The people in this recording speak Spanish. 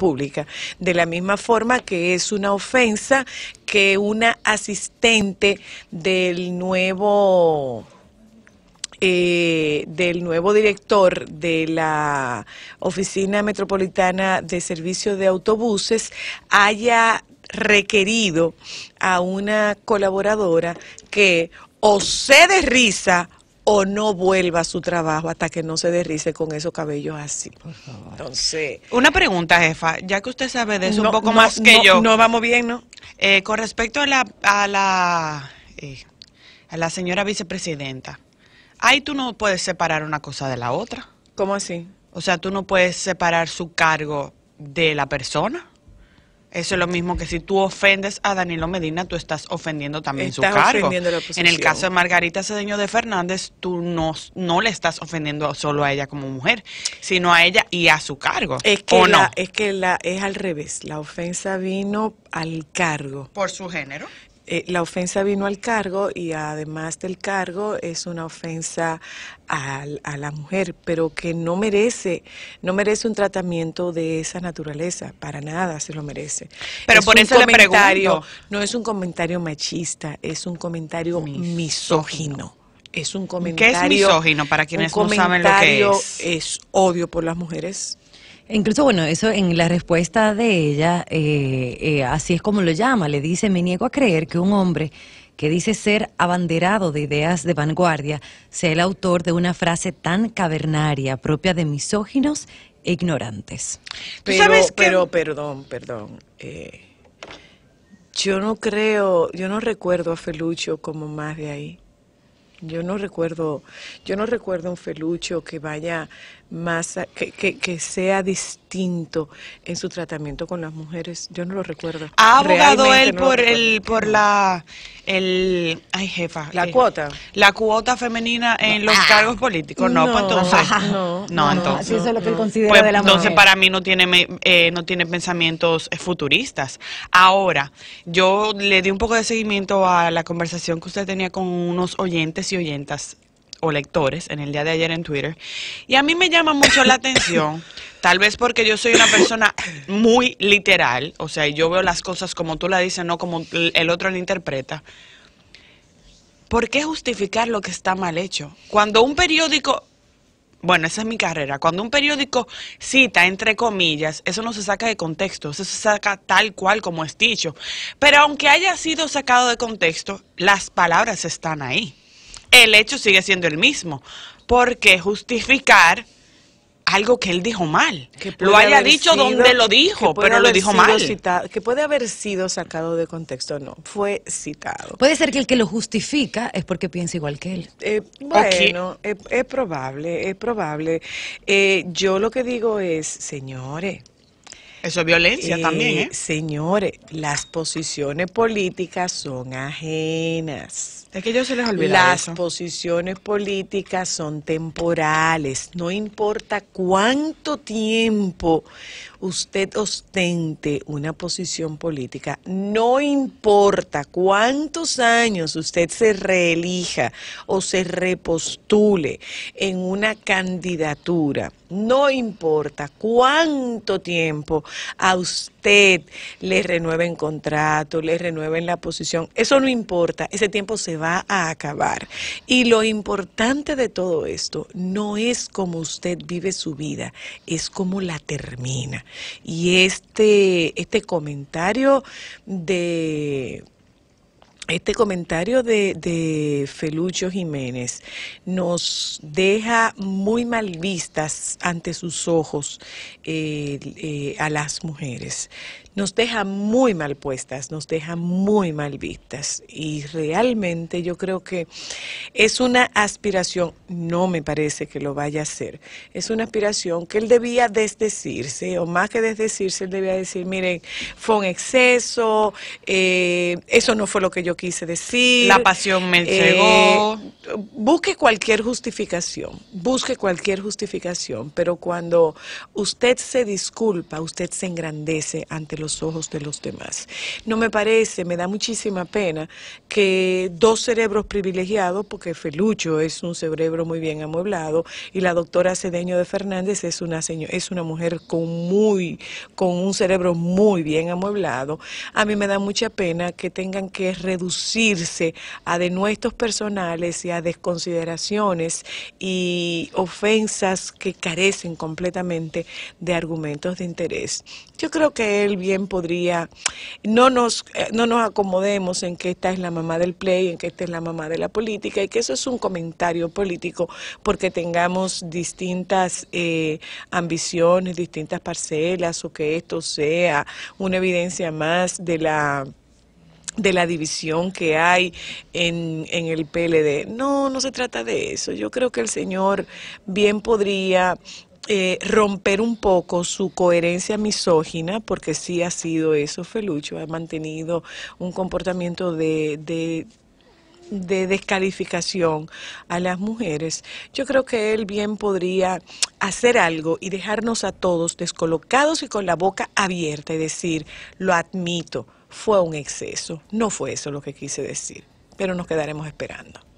pública. De la misma forma que es una ofensa que una asistente del nuevo... Eh, del nuevo director de la Oficina Metropolitana de Servicio de Autobuses haya requerido a una colaboradora que o se de risa o no vuelva a su trabajo hasta que no se derrice con esos cabellos así. Por favor. Entonces. Una pregunta, jefa, ya que usted sabe de eso un poco más que yo. No vamos bien, ¿no? Eh, con respecto a la, a la, eh, a la señora vicepresidenta, ahí tú no puedes separar una cosa de la otra. ¿Cómo así? O sea, tú no puedes separar su cargo de la persona. Eso es lo mismo que si tú ofendes a Danilo Medina, tú estás ofendiendo también su cargo. en el caso de Margarita Cedeño de Fernández, tú no, no le estás ofendiendo solo a ella como mujer, sino a ella y a su cargo. Es que, es, que la, es al revés. La ofensa vino al cargo. Por su género. Eh, la ofensa vino al cargo y además del cargo es una ofensa a, la mujer, pero que no merece, no merece un tratamiento de esa naturaleza, para nada se lo merece. Pero por eso le pregunto. No es un comentario machista, es un comentario misógino. es un comentario. ¿Qué es misógino para quienes no saben lo que es? Es odio por las mujeres, Incluso, bueno, eso en la respuesta de ella, eh, eh, así es como lo llama, le dice, me niego a creer que un hombre que dice ser abanderado de ideas de vanguardia sea el autor de una frase tan cavernaria propia de misóginos e ignorantes. Pero, pero perdón, perdón. Eh, yo no creo, yo no recuerdo a Felucho como más de ahí. Yo no recuerdo, yo no recuerdo un felucho que vaya más, que, que, que sea distinto distinto en su tratamiento con las mujeres? Yo no lo recuerdo. ¿Ha abogado él por el por la el ay jefa, la eh, cuota, la cuota femenina en los cargos políticos? No, entonces pues, no, entonces es lo que considera pues, Entonces para mí no tiene eh, no tiene pensamientos eh, futuristas. Ahora, yo le di un poco de seguimiento a la conversación que usted tenía con unos oyentes y oyentas o lectores en el día de ayer en Twitter. Y a mí me llama mucho la atención, tal vez porque yo soy una persona muy literal, o sea, yo veo las cosas como tú la dices, no como el otro la interpreta. ¿Por qué justificar lo que está mal hecho? Cuando un periódico bueno, esa es mi carrera. Cuando un periódico cita, entre comillas, eso no se saca de contexto, eso se saca tal cual como es dicho. Pero aunque haya sido sacado de contexto, las palabras están ahí el hecho sigue siendo el mismo. Porque justificar algo que él dijo mal. Que lo haya dicho donde lo dijo, pero lo dijo mal. que puede haber sido sacado de contexto, no. Fue citado. Puede ser que el que lo justifica es porque piensa igual que él. Eh, bueno, es, probable, es probable. Eh, yo lo que digo es, señores, eso es violencia eh, también, ¿eh? Señores, las posiciones políticas son ajenas. Es que yo se les olvida Las posiciones políticas son temporales. No importa cuánto tiempo usted ostente una posición política, no importa cuántos años usted se reelija o se repostule en una candidatura, no importa cuánto tiempo a usted le renueven contrato, le renueven la posición, eso no importa, ese tiempo se va a acabar. Y lo importante de todo esto no es cómo usted vive su vida, es cómo la termina. Y este, este comentario de este comentario de, Felucho Jiménez nos deja muy mal vistas ante sus ojos eh, eh, a las mujeres nos deja muy mal puestas, nos deja muy mal vistas. Y realmente yo creo que es una aspiración, no me parece que lo vaya a hacer, es una aspiración que él debía desdecirse, o más que desdecirse, él debía decir, miren, fue un exceso, eh, eso no fue lo que yo quise decir. La pasión me llegó eh, busque cualquier justificación, busque cualquier justificación, pero cuando usted se disculpa, usted se engrandece ante los ojos de los demás. No me parece, me da muchísima pena que dos cerebros privilegiados, porque Felucho es un cerebro muy bien amueblado y la doctora Cedeño de Fernández es una, es una mujer con, muy, con un cerebro muy bien amueblado, a mí me da mucha pena que tengan que reducirse a denuestos personales y a desconsideraciones y ofensas que carecen completamente de argumentos de interés. Yo creo que él podría, no nos, eh, no nos acomodemos en que esta es la mamá del play, en que esta es la mamá de la política y que eso es un comentario político porque tengamos distintas eh, ambiciones, distintas parcelas o que esto sea una evidencia más de la de la división que hay en, en, el PLD. No, no se trata de eso. Yo creo que el señor bien podría eh, romper un poco su coherencia misógina, porque sí ha sido eso, Felucho, ha mantenido un comportamiento de de descalificación a las mujeres, yo creo que él bien podría hacer algo y dejarnos a todos descolocados y con la boca abierta y decir, lo admito, fue un exceso, no fue eso lo que quise decir, pero nos quedaremos esperando.